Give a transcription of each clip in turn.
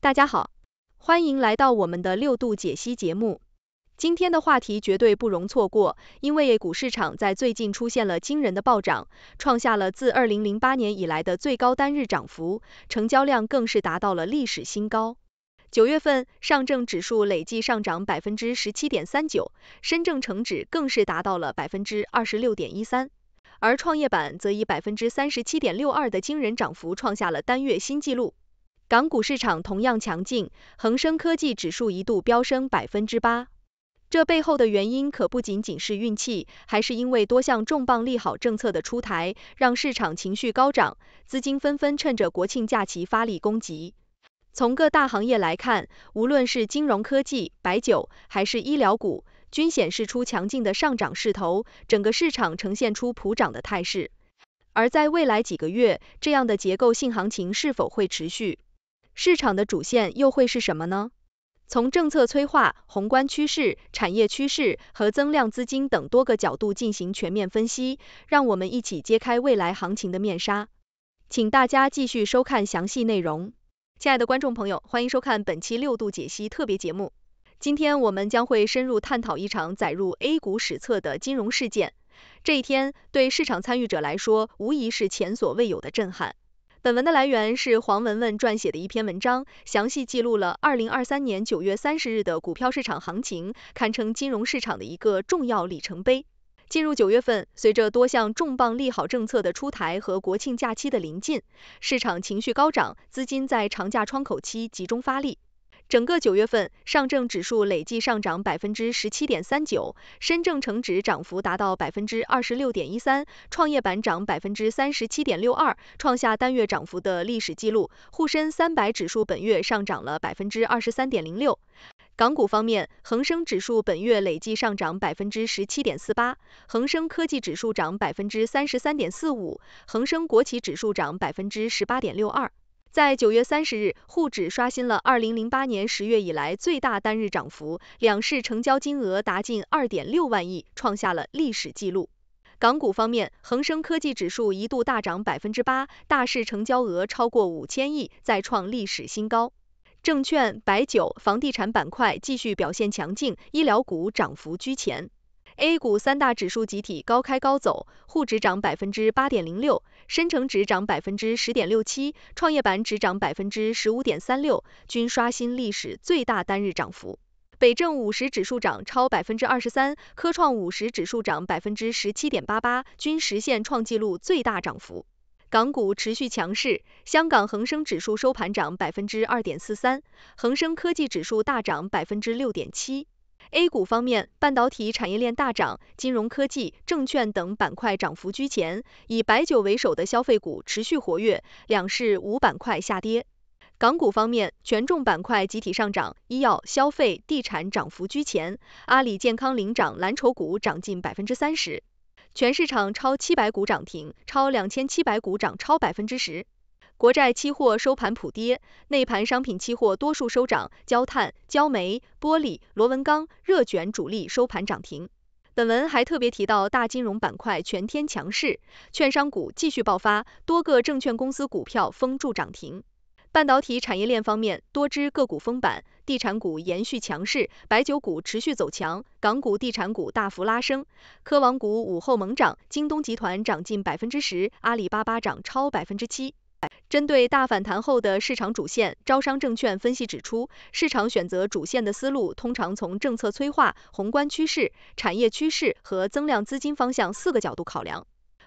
大家好，欢迎来到我们的六度解析节目。今天的话题绝对不容错过，因为股市场在最近出现了惊人的暴涨，创下了自二零零八年以来的最高单日涨幅，成交量更是达到了历史新高。九月份，上证指数累计上涨百分之十七点三九，深证成指更是达到了百分之二十六点一三，而创业板则以百分之三十七点六二的惊人涨幅创下了单月新纪录。港股市场同样强劲，恒生科技指数一度飙升百分之八。这背后的原因可不仅仅是运气，还是因为多项重磅利好政策的出台，让市场情绪高涨，资金纷纷趁着国庆假期发力攻击。从各大行业来看，无论是金融科技、白酒，还是医疗股，均显示出强劲的上涨势头，整个市场呈现出普涨的态势。而在未来几个月，这样的结构性行情是否会持续？市场的主线又会是什么呢？从政策催化、宏观趋势、产业趋势和增量资金等多个角度进行全面分析，让我们一起揭开未来行情的面纱。请大家继续收看详细内容。亲爱的观众朋友，欢迎收看本期六度解析特别节目。今天我们将会深入探讨一场载入 A 股史册的金融事件。这一天对市场参与者来说，无疑是前所未有的震撼。本文的来源是黄文文撰写的一篇文章，详细记录了二零二三年九月三十日的股票市场行情，堪称金融市场的一个重要里程碑。进入九月份，随着多项重磅利好政策的出台和国庆假期的临近，市场情绪高涨，资金在长假窗口期集中发力。整个九月份，上证指数累计上涨百分之十七点三九，深证成指涨幅达到百分之二十六点一三，创业板涨百分之三十七点六二，创下单月涨幅的历史记录。沪深三百指数本月上涨了百分之二十三点零六。港股方面，恒生指数本月累计上涨百分之十七点四八，恒生科技指数涨百分之三十三点四五，恒生国企指数涨百分之十八点六二。在九月三十日，沪指刷新了二零零八年十月以来最大单日涨幅，两市成交金额达近二点六万亿，创下了历史纪录。港股方面，恒生科技指数一度大涨百分之八，大市成交额超过五千亿，再创历史新高。证券、白酒、房地产板块继续表现强劲，医疗股涨幅居前。A 股三大指数集体高开高走，沪指涨百分之八点零六，深成指涨百分之十点六七，创业板指涨百分之十五点三六，均刷新历史最大单日涨幅。北证五十指数涨超百分之二十三，科创五十指数涨百分之十七点八八，均实现创纪录最大涨幅。港股持续强势，香港恒生指数收盘涨百分之二点四三，恒生科技指数大涨百分之六点七。A 股方面，半导体产业链大涨，金融科技、证券等板块涨幅居前，以白酒为首的消费股持续活跃，两市五板块下跌。港股方面，权重板块集体上涨，医药、消费、地产涨幅居前，阿里健康领涨，蓝筹股涨近百分之三十，全市场超七百股涨停，超两千七百股涨超百分之十。国债期货收盘普跌，内盘商品期货多数收涨，焦炭、焦煤、玻璃、螺纹钢、热卷主力收盘涨停。本文还特别提到大金融板块全天强势，券商股继续爆发，多个证券公司股票封住涨停。半导体产业链方面，多只个股封板，地产股延续强势，白酒股持续走强，港股地产股大幅拉升，科网股午后猛涨，京东集团涨近百分之十，阿里巴巴涨超百分之七。针对大反弹后的市场主线，招商证券分析指出，市场选择主线的思路通常从政策催化、宏观趋势、产业趋势和增量资金方向四个角度考量。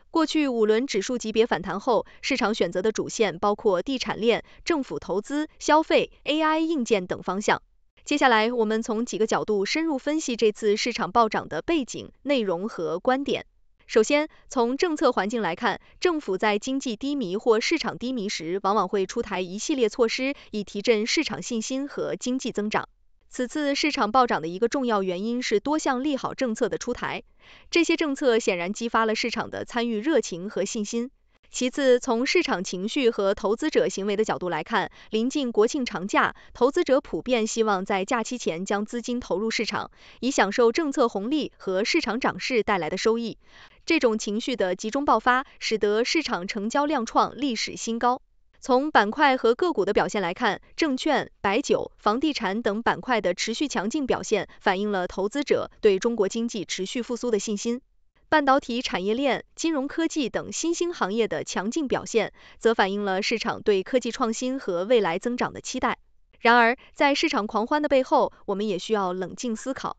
过去五轮指数级别反弹后，市场选择的主线包括地产链、政府投资、消费、AI 硬件等方向。接下来，我们从几个角度深入分析这次市场暴涨的背景、内容和观点。首先，从政策环境来看，政府在经济低迷或市场低迷时，往往会出台一系列措施，以提振市场信心和经济增长。此次市场暴涨的一个重要原因是多项利好政策的出台，这些政策显然激发了市场的参与热情和信心。其次，从市场情绪和投资者行为的角度来看，临近国庆长假，投资者普遍希望在假期前将资金投入市场，以享受政策红利和市场涨势带来的收益。这种情绪的集中爆发，使得市场成交量创历史新高。从板块和个股的表现来看，证券、白酒、房地产等板块的持续强劲表现，反映了投资者对中国经济持续复苏的信心。半导体产业链、金融科技等新兴行业的强劲表现，则反映了市场对科技创新和未来增长的期待。然而，在市场狂欢的背后，我们也需要冷静思考。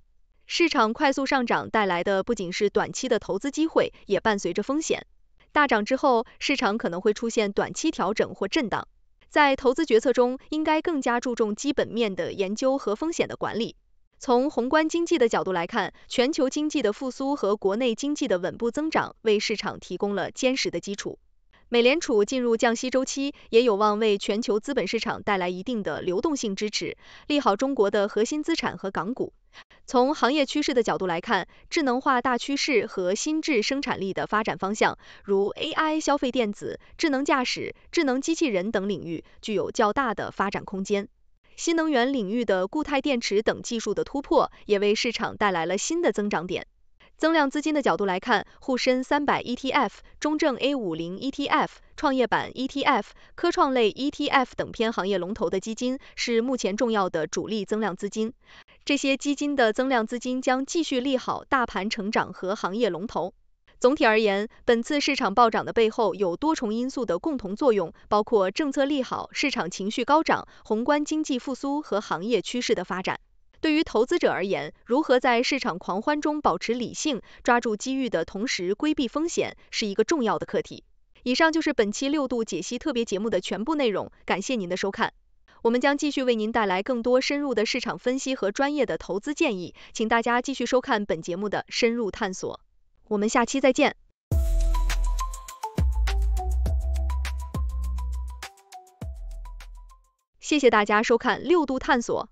市场快速上涨带来的不仅是短期的投资机会，也伴随着风险。大涨之后，市场可能会出现短期调整或震荡。在投资决策中，应该更加注重基本面的研究和风险的管理。从宏观经济的角度来看，全球经济的复苏和国内经济的稳步增长为市场提供了坚实的基础。美联储进入降息周期，也有望为全球资本市场带来一定的流动性支持，利好中国的核心资产和港股。从行业趋势的角度来看，智能化大趋势和新智生产力的发展方向，如 AI、消费电子、智能驾驶、智能机器人等领域，具有较大的发展空间。新能源领域的固态电池等技术的突破，也为市场带来了新的增长点。增量资金的角度来看，沪深300 ETF、中证 A50 ETF、创业板 ETF、科创类 ETF 等偏行业龙头的基金，是目前重要的主力增量资金。这些基金的增量资金将继续利好大盘成长和行业龙头。总体而言，本次市场暴涨的背后有多重因素的共同作用，包括政策利好、市场情绪高涨、宏观经济复苏和行业趋势的发展。对于投资者而言，如何在市场狂欢中保持理性，抓住机遇的同时规避风险，是一个重要的课题。以上就是本期六度解析特别节目的全部内容，感谢您的收看。我们将继续为您带来更多深入的市场分析和专业的投资建议，请大家继续收看本节目的深入探索。我们下期再见！谢谢大家收看六度探索。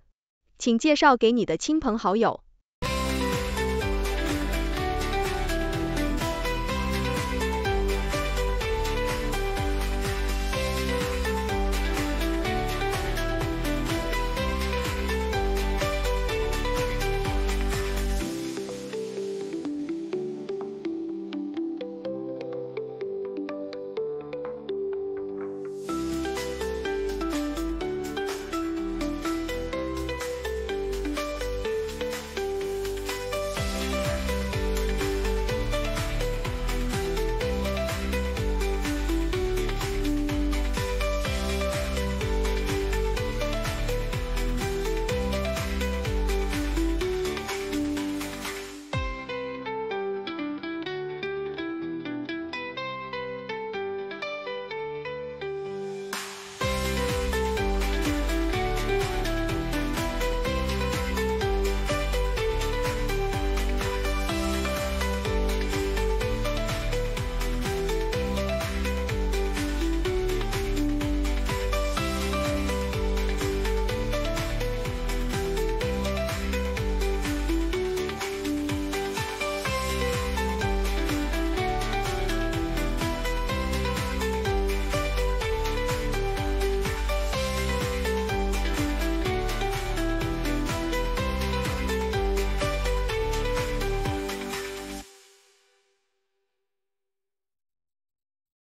请介绍给你的亲朋好友。